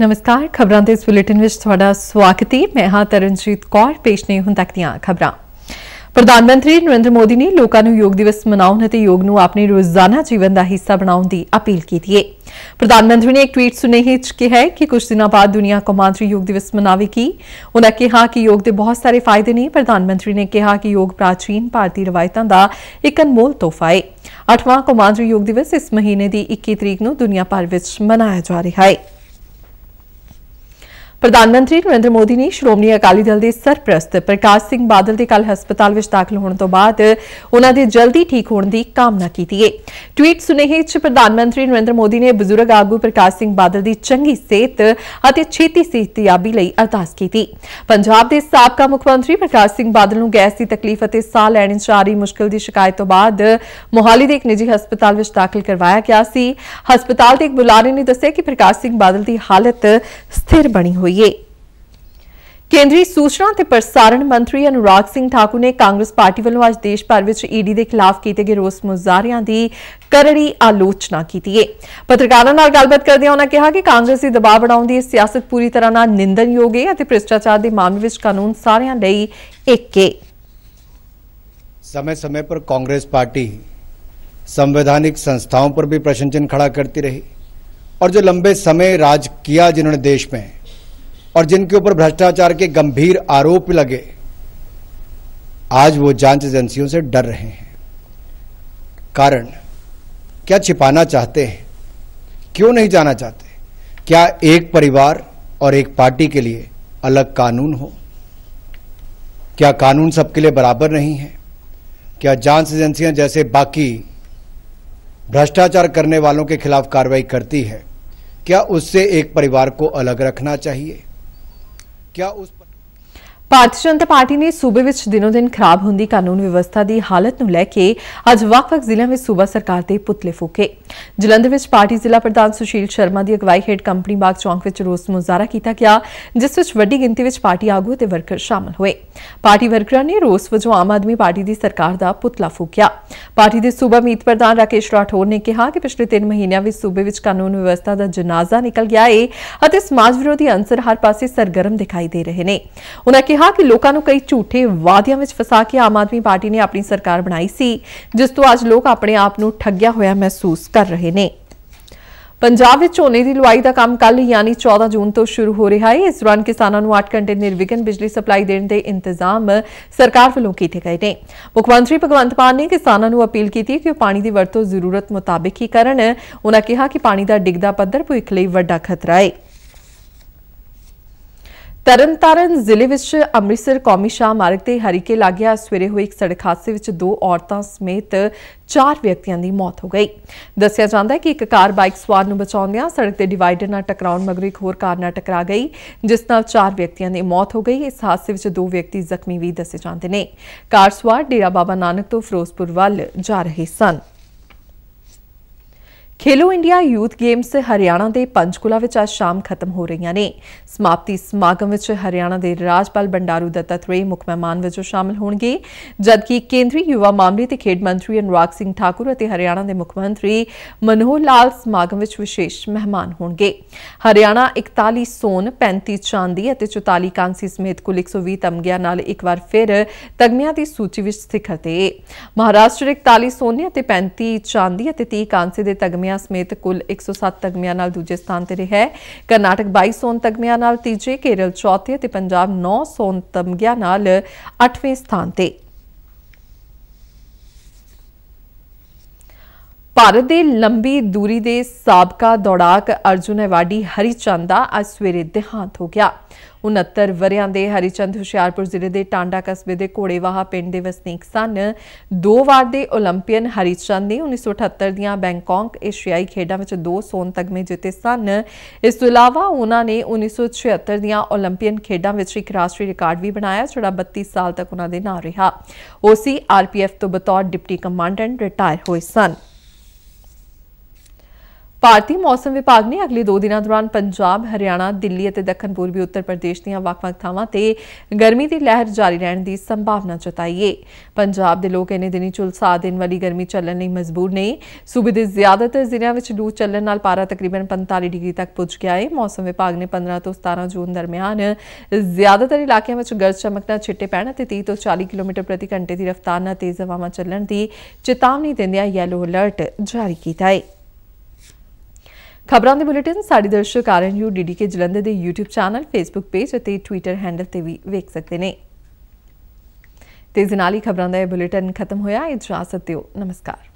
ਨਮਸਕਾਰ ਖਬਰਾਂ ਦੇ ਇਸ ਬੁਲੇਟਿਨ ਵਿੱਚ ਤੁਹਾਡਾ ਸਵਾਗਤ ਹੈ ਮੈਂ ਹਾਂ ਤਰਨਜੀਤ ਕੌਰ ਪੇਸ਼ ਨੇ ਹੁਣ ਤੱਕ ਦੀਆਂ ਖਬਰਾਂ ਪ੍ਰਧਾਨ ਮੰਤਰੀ ਨਰਿੰਦਰ ਮੋਦੀ ਨੇ ਲੋਕਾਂ ਨੂੰ ਯੋਗ ਦਿਵਸ ਮਨਾਉਣ ਅਤੇ ਯੋਗ ਨੂੰ ਆਪਣੇ ਰੋਜ਼ਾਨਾ ਜੀਵਨ ਦਾ ਹਿੱਸਾ ਬਣਾਉਣ ਦੀ ਅਪੀਲ ਕੀਤੀ ਹੈ ਪ੍ਰਧਾਨ ਮੰਤਰੀ ਨੇ ਇੱਕ ਟਵੀਟ ਸੁਨੇਹੇ 'ਚ ਕਿਹਾ ਹੈ ਕਿ ਕੁਝ ਦਿਨਾਂ ਬਾਅਦ ਦੁਨੀਆ ਕੌਮਾਂਤਰੀ ਯੋਗ ਦਿਵਸ ਮਨਾਵੇਗੀ ਉਹਨਾਂ ਕਿਹਾ ਕਿ ਯੋਗ ਦੇ ਬਹੁਤ ਸਾਰੇ ਫਾਇਦੇ ਨੇ ਪ੍ਰਧਾਨ ਮੰਤਰੀ ਨੇ ਕਿਹਾ ਕਿ ਯੋਗ ਪ੍ਰਾਚੀਨ ਭਾਰਤੀ ਰਵਾਇਤਾਂ ਦਾ ਇੱਕ ਅਨਮੋਲ ਤੋਹਫਾ ਹੈ 8ਵਾਂ ਕੌਮਾਂਤਰੀ ਯੋਗ ਦਿਵਸ ਇਸ ਮਹੀਨੇ ਦੀ 21 ਤਰੀਕ ਨੂੰ ਦੁਨੀਆ ਭਰ ਵਿੱਚ ਮਨਾਇਆ ਜਾ ਰਿਹਾ ਹੈ ਪ੍ਰਧਾਨ ਮੰਤਰੀ ਨਰਿੰਦਰ ਮੋਦੀ ਨੇ ਸ਼੍ਰੋਮਣੀ ਅਕਾਲੀ ਦਲ ਦੇ ਸਰਪ੍ਰਸਤ ਪ੍ਰਕਾਸ਼ ਸਿੰਘ ਬਾਦਲ ਦੇ ਕੱਲ ਹਸਪਤਾਲ ਵਿੱਚ ਦਾਖਲ ਹੋਣ ਤੋਂ ਬਾਅਦ ਉਹਨਾਂ ਦੇ ਜਲਦੀ ਠੀਕ ਹੋਣ ਦੀ ਕਾਮਨਾ ਕੀਤੀ ਹੈ ਟਵੀਟ ਸੁਨੇਹੇ ਵਿੱਚ ਪ੍ਰਧਾਨ ਮੰਤਰੀ ਨਰਿੰਦਰ ਮੋਦੀ ਨੇ ਬਜ਼ੁਰਗ ਆਗੂ ਪ੍ਰਕਾਸ਼ ਸਿੰਘ ਬਾਦਲ ਦੀ ਚੰਗੀ ਸਿਹਤ ਅਤੇ ਛੇਤੀ ਸਿਹਤਯਾਬੀ ਲਈ ਅਰਦਾਸ ਕੀਤੀ ਪੰਜਾਬ ਦੇ ਸਾਬਕਾ ਮੁੱਖ ਮੰਤਰੀ ਪ੍ਰਕਾਸ਼ ਸਿੰਘ ਬਾਦਲ ਨੂੰ ਗੈਸ ਦੀ ਤਕਲੀਫ ਅਤੇ ਸਾਹ ਲੈਣ ਵਿੱਚ ਆ ਰਹੀ ਮੁਸ਼ਕਲ ਦੀ ਸ਼ਿਕਾਇਤ ਤੋਂ ਬਾਅਦ ਮੋਹਾਲੀ ਦੇ ਇੱਕ ਨਿੱਜੀ ਹਸਪਤਾਲ ਵਿੱਚ ਦਾਖਲ ਕਰਵਾਇਆ ਗਿਆ ਸੀ ਹਸਪਤਾਲ ਦੇ ਇੱਕ ਬੁਲਾਰੇ ਨੇ ਦੱਸਿਆ ਕਿ ਪ੍ਰਕਾਸ਼ ਸਿੰਘ ਬਾਦਲ ਦੀ ਹਾਲਤ ਸਥਿਰ ਬਣੀ ਹੋਈ चाहिए केंद्रीय सूचना ਤੇ ਪ੍ਰਸਾਰਣ ਮੰਤਰੀ ਅਨੁਰਾਗ ਸਿੰਘ ਠਾਕੁਰ ਨੇ ਕਾਂਗਰਸ ਪਾਰਟੀ ਵੱਲੋਂ ਅੱਜ ਦੇਸ਼ ਭਰ ਵਿੱਚ ਈਡੀ ਦੇ ਖਿਲਾਫ ਕੀਤੇ ਗਏ ਰੋਸ ਮੁਜ਼ਾਹਰਿਆਂ ਦੀ ਕਰੜੀ ਆਲੋਚਨਾ ਕੀਤੀ ਹੈ ਪੱਤਰਕਾਰਾਂ ਨਾਲ ਗੱਲਬਾਤ ਕਰਦਿਆਂ ਉਹਨਾਂ ਕਿਹਾ ਕਿ ਕਾਂਗਰਸ ਦੀ ਦਬਾਅ ਬਣਾਉਣ ਦੀ ਸਿਆਸਤ ਪੂਰੀ ਤਰ੍ਹਾਂ ਨਾਲ ਨਿੰਦਣਯੋਗ ਹੈ ਅਤੇ ਭ੍ਰਿਸ਼ਟਾਚਾਰ ਦੇ ਮਾਮਲੇ ਵਿੱਚ ਕਾਨੂੰਨ ਸਾਰਿਆਂ ਲਈ ਇੱਕ ਹੈ समय-समय पर कांग्रेस पार्टी संवैधानिक संस्थाओं पर भी प्रशंसन खड़ा करती रही और जो लंबे समय राज किया जिन्होंने देश में और जिनके ऊपर भ्रष्टाचार के गंभीर आरोप लगे आज वो जांच एजेंसियों से डर रहे हैं कारण क्या छिपाना चाहते हैं क्यों नहीं जाना चाहते क्या एक परिवार और एक पार्टी के लिए अलग कानून हो क्या कानून सबके लिए बराबर नहीं है क्या जांच एजेंसियां जैसे बाकी भ्रष्टाचार करने वालों के खिलाफ कार्रवाई करती है क्या उससे एक परिवार को अलग रखना चाहिए क्या उस पर ਭਾਰਤੀ ਜਨਤਾ ਪਾਰਟੀ ਨੇ ਸੂਬੇ ਵਿੱਚ ਦਿਨੋ-ਦਿਨ ਖਰਾਬ ਹੁੰਦੀ ਕਾਨੂੰਨ ਵਿਵਸਥਾ ਦੀ ਹਾਲਤ ਨੂੰ ਲੈ ਕੇ ਅੱਜ ਵੱਖ-ਵੱਖ ਜ਼ਿਲ੍ਹਿਆਂ ਵਿੱਚ ਸੂਬਾ ਸਰਕਾਰ ਦੇ ਪੁਤਲੇ ਫੂਕੇ। ਜਲੰਧਰ ਵਿੱਚ ਪਾਰਟੀ ਜ਼ਿਲ੍ਹਾ ਪ੍ਰਧਾਨ ਸੁਸ਼ੀਲ ਸ਼ਰਮਾ ਦੀ ਅਗਵਾਈ ਹੇਠ ਕੰਪਨੀ ਬਾਗ ਚੌਂਕ ਵਿੱਚ ਰੋਸ ਮੁਜ਼ਾਰਾ ਕੀਤਾ ਗਿਆ ਜਿਸ ਵਿੱਚ ਵੱਡੀ ਗਿਣਤੀ ਵਿੱਚ ਪਾਰਟੀ ਆਗੂ ਅਤੇ ਵਰਕਰ ਸ਼ਾਮਲ ਹੋਏ। ਪਾਰਟੀ ਵਰਕਰਾਂ ਨੇ ਰੋਸ ਵਜੋਂ ਆਮ ਆਦਮੀ ਪਾਰਟੀ ਦੀ ਸਰਕਾਰ ਦਾ ਪੁਤਲਾ ਫੂਕਿਆ। ਪਾਰਟੀ ਦੇ ਸੂਬਾ ਮੀਤ ਪ੍ਰਧਾਨ ਰਾਕੇਸ਼ ਰਾਠੌਰ ਨੇ ਕਿਹਾ ਕਿ ਪਿਛਲੇ 3 ਮਹੀਨਿਆਂ ਵਿੱਚ ਸੂਬੇ ਵਿੱਚ ਕਾਨੂੰਨ ਵਿਵਸਥਾ ਦਾ ਜਨਾਜ਼ਾ ਨਿਕਲ ਗਿਆ ਹੈ ਅਤੇ ਸਮਾਜ ਵਿਰੋਧੀ ਅੰਸਰ ਹਰ ਪਾਸੇ ਸਰਗਰਮ ਦਿਖਾਈ ਦੇ ਰਹੇ ਨੇ। ਕਿ ਕਿਹਾ ਕਿ ਲੋਕਾਂ ਨੂੰ ਕਈ ਝੂਠੇ ਵਾਅਦਿਆਂ ਵਿੱਚ ਫਸਾ ਕੇ ਆਮ ਆਦਮੀ ਪਾਰਟੀ ਨੇ ਆਪਣੀ ਸਰਕਾਰ ਬਣਾਈ ਸੀ ਜਿਸ ਤੋਂ ਅੱਜ ਲੋਕ ਆਪਣੇ ਆਪ ਨੂੰ ਠੱਗਿਆ ਹੋਇਆ ਮਹਿਸੂਸ ਕਰ ਰਹੇ ਨੇ ਪੰਜਾਬ ਵਿੱਚ ਝੋਨੇ ਦੀ ਲੁਆਈ ਦਾ ਕੰਮ ਕੱਲ ਯਾਨੀ 14 ਜੂਨ ਤੋਂ ਸ਼ੁਰੂ ਹੋ ਰਿਹਾ ਹੈ ਇਸ ਦੌਰਾਨ ਕਿਸਾਨਾਂ ਨੂੰ 8 ਘੰਟੇ ਨਿਰਵਿਘਨ ਬਿਜਲੀ ਸਪਲਾਈ ਦੇਣ ਦੇ ਇੰਤਜ਼ਾਮ ਸਰਕਾਰ ਵੱਲੋਂ ਕੀਤੇ ਗਏ ਨੇ ਮੁੱਖ ਮੰਤਰੀ ਭਗਵੰਤ ਮਾਨ ਨੇ ਕਿਸਾਨਾਂ ਨੂੰ ਅਪੀਲ ਕੀਤੀ ਕਿ ਉਹ ਪਾਣੀ ਦੀ ਵਰਤੋਂ ਜ਼ਰੂਰਤ ਮੁਤਾਬਕ ਹੀ ਕਰਨ ਉਹਨਾਂ ਕਿਹਾ ਕਿ ਪਾਣੀ ਦਾ ਡਿੱਗਦਾ ਪੱਧਰ ਭੁੱਖ ਲਈ ਵੱਡਾ ਖਤਰਾ ਹੈ ਤਰਨਤਾਰਨ ਜ਼ਿਲ੍ਹੇ ਵਿੱਚ ਅੰਮ੍ਰਿਤਸਰ ਕੌਮੀ ਸ਼ਾਹ ਮਾਰਗ ਤੇ ਹਰੀਕੇ ਲਾਗਿਆ ਸਵੇਰੇ ਹੋਏ ਇੱਕ ਸੜਕ ਹਾਦਸੇ ਵਿੱਚ ਦੋ ਔਰਤਾਂ ਸਮੇਤ ਚਾਰ ਵਿਅਕਤੀਆਂ ਦੀ ਮੌਤ ਹੋ ਗਈ ਦੱਸਿਆ ਜਾਂਦਾ ਹੈ ਕਿ ਇੱਕ ਕਾਰ ਬਾਈਕ ਸਵਾਰ ਨੂੰ ਬਚਾਉਂਦਿਆਂ ਸੜਕ ਤੇ ਡਿਵਾਈਡਰ ਨਾਲ ਟਕਰਾਉਣ ਮਗਰੋਂ ਇੱਕ ਹੋਰ ਕਾਰ ਨਾਲ ਟਕਰਾ ਗਈ ਜਿਸ ਨਾਲ ਚਾਰ ਵਿਅਕਤੀਆਂ ਦੀ ਮੌਤ ਹੋ ਗਈ ਇਸ ਹਾਦਸੇ ਵਿੱਚ ਦੋ ਵਿਅਕਤੀ ਜ਼ਖਮੀ ਵੀ ਦੱਸੇ ਜਾਂਦੇ ਨੇ ਕਾਰ ਸਵਾਰ ਡੇਰਾ ਬਾਬਾ ਨਾਨਕ ਤੋਂ ਫਿਰੋਜ਼ਪੁਰ ਵੱਲ ਜਾ ਰਹੇ ਸਨ Khelo India youth games Haryana ਦੇ ਪੰਚਕੁਲਾ ਵਿੱਚ ਅੱਜ ਸ਼ਾਮ ਖਤਮ ਹੋ ਰਹੀਆਂ ਨੇ ਸਮਾਪਤੀ ਸਮਾਗਮ ਵਿੱਚ ਹਰਿਆਣਾ ਦੇ ਰਾਜਪਾਲ ਬੰਡਾਰੂ ਦਤਾਤਰੇ ਮੁੱਖ ਮਹਿਮਾਨ ਵਜੋਂ ਸ਼ਾਮਲ ਹੋਣਗੇ ਜਦਕਿ ਕੇਂਦਰੀ ਯੁਵਾ ਮਾਮਲੇ ਤੇ ਖੇਡ ਮੰਤਰੀ ਅਨੁਰਾਗ ਸਿੰਘ ਠਾਕੁਰ ਅਤੇ ਹਰਿਆਣਾ ਦੇ ਮੁੱਖ ਮੰਤਰੀ ਮਨੋਹਰ ਲਾਲ ਸਮਾਗਮ ਵਿੱਚ ਵਿਸ਼ੇਸ਼ ਮਹਿਮਾਨ ਹੋਣਗੇ ਹਰਿਆਣਾ 41 ਸੋਨ 35 ਚਾਂਦੀ ਅਤੇ 44 ਕਾਂਸੀ ਸਮੇਤ ਕੁੱਲ 120 ਤਮਗਿਆਂ ਨਾਲ ਇੱਕ ਵਾਰ ਫਿਰ ਤਗਮਿਆਂ ਦੀ ਸੂਚੀ ਵਿੱਚ ਸਿਖਰ ਤੇ ਮਹਾਰਾਸ਼ਟਰ 41 ਸੋਨੇ ਅਤੇ 35 ਚਾਂਦੀ ਅਤੇ 30 ਕਾਂਸੀ ਦੇ ਤਗਮਿਆਂ ਤਗਮਿਆਂ ਸਮੇਤ ਕੁੱਲ 107 ਤਗਮਿਆਂ ਨਾਲ ਦੂਜੇ ਸਥਾਨ ਤੇ ਰਿਹਾ ਹੈ ਕਰਨਾਟਕ 22 ਸੋਨ ਤਗਮਿਆਂ ਨਾਲ ਤੀਜੇ ਕੇਰਲ ਚੌਥੇ ਤੇ ਪੰਜਾਬ 9 ਸੋਨ ਤਗਮਿਆਂ ਨਾਲ 8ਵੇਂ ਸਥਾਨ ਤੇ ਭਾਰਤ ਦੇ ਲੰਬੀ ਦੂਰੀ ਦੇ ਸਾਬਕਾ ਦੌੜਾਕ ਅਰਜੁਨ ਐਵਾਰਡੀ ਹਰੀਚੰਦ ਦਾ ਅੱਜ ਸਵੇਰੇ ਦੇਹਾਂਤ ਹੋ ਗਿਆ 69 ਵਰਿਆਂ ਦੇ ਹਰੀਚੰਦ ਹੁਸ਼ਿਆਰਪੁਰ ਜ਼ਿਲ੍ਹੇ ਦੇ ਟਾਂਡਾ ਕਸਬੇ ਦੇ ਕੋੜੇਵਾਹਾ ਪਿੰਡ ਦੇ ਵਸਨੀਕ ਸਨ ਦੋ ਵਾਰ ਦੇ 올림ਪੀਅਨ ਹਰੀਚੰਦ ਨੇ 1978 ਦੀਆਂ ਬੈਂਕਾਕ ਏਸ਼ੀਆਈ ਖੇਡਾਂ ਵਿੱਚ ਦੋ ਸੋਨ ਤਗਮੇ ਜਿੱਤੇ ਸਨ ਇਸ ਤੋਂ ਇਲਾਵਾ ਉਹਨਾਂ ਨੇ 1976 ਦੀਆਂ 올림ਪੀਅਨ ਖੇਡਾਂ ਵਿੱਚ ਇੱਕ ਰਾਸ਼ਟਰੀ ਰਿਕਾਰਡ ਵੀ ਬਣਾਇਆ ਜਿਹੜਾ 32 ਸਾਲ ਤੱਕ ਉਹਨਾਂ ਦੇ ਨਾਂ ਰਿਹਾ ਓਸੀ ਆਰਪੀਐਫ ਤੋਂ ਬਤੌਰ ਡਿਪਟੀ ਕਮਾਂਡੈਂਟ ਰਿਟਾਇਰ ਹੋਏ ਸਨ ਭਾਰਤੀ ਮੌਸਮ ਵਿਭਾਗ ਨੇ ਅਗਲੇ 2 ਦਿਨਾਂ ਦੌਰਾਨ ਪੰਜਾਬ, ਹਰਿਆਣਾ, ਦਿੱਲੀ ਅਤੇ ਦੱਖਣ ਪੂਰਬੀ ਉੱਤਰ ਪ੍ਰਦੇਸ਼ ਦੀਆਂ ਵੱਖ-ਵੱਖ ਥਾਵਾਂ ਤੇ ਗਰਮੀ ਦੀ ਲਹਿਰ ਜਾਰੀ ਰਹਿਣ ਦੀ ਸੰਭਾਵਨਾ ਜਤਾਈ ਹੈ। ਪੰਜਾਬ ਦੇ ਲੋਕ ਇਹਨੇ ਦਿਨੀ ਝੁਲਸਾ ਦੇਣ ਵਾਲੀ ਗਰਮੀ ਚੱਲਣ ਲਈ ਮਜਬੂਰ ਨੇ। ਸੂਬੇ ਦੇ ਜ਼ਿਆਦਾਤਰ ਜ਼ਿਲ੍ਹਿਆਂ ਵਿੱਚ ਲੂ ਚੱਲਣ ਨਾਲ ਪਾਰਾ ਤਕਰੀਬਨ 45 ਡਿਗਰੀ ਤੱਕ ਪੁੱਜ ਗਿਆ ਹੈ। ਮੌਸਮ ਵਿਭਾਗ ਨੇ 15 ਤੋਂ 17 ਜੂਨ ਦਰਮਿਆਨ ਜ਼ਿਆਦਾਤਰ ਇਲਾਕਿਆਂ ਵਿੱਚ ਗਰਜ ਚਮਕਣਾ, ਛਿੱਟੇ ਪੈਣ ਅਤੇ 30 ਤੋਂ 40 ਕਿਲੋਮੀਟਰ ਪ੍ਰਤੀ ਘੰਟੇ ਦੀ ਰਫ਼ਤਾਰ ਨਾਲ ਤੇਜ਼ ਹਵਾਵਾਂ ਚੱਲਣ ਦੀ ਚੇਤਾਵਨੀ ਦਿੰਦਿਆਂ ਯੈਲੋ ਅਲਰਟ ਜਾਰੀ ਕੀਤਾ ਹੈ। ਖਬਰਾਂ ਦੇ ਬੁਲੇਟਿਨ ਸਾਡੀ ਦਰਸ਼ਕ ਆਰਐਨਯੂ ਡੀਡੀਕੇ ਜਲੰਧਰ ਦੇ YouTube ਚੈਨਲ Facebook ਪੇਜ ਅਤੇ Twitter ਹੈਂਡਲ ਤੇ ਵੀ ਵੇਖ ਸਕਦੇ ਨੇ ਤੇਜ਼ਨਾਲੀ ਖਬਰਾਂ ਦਾ ਇਹ ਬੁਲੇਟਿਨ ਖਤਮ ਹੋਇਆ ਇਜਾਜ਼ਤ ਦਿਓ ਨਮਸਕਾਰ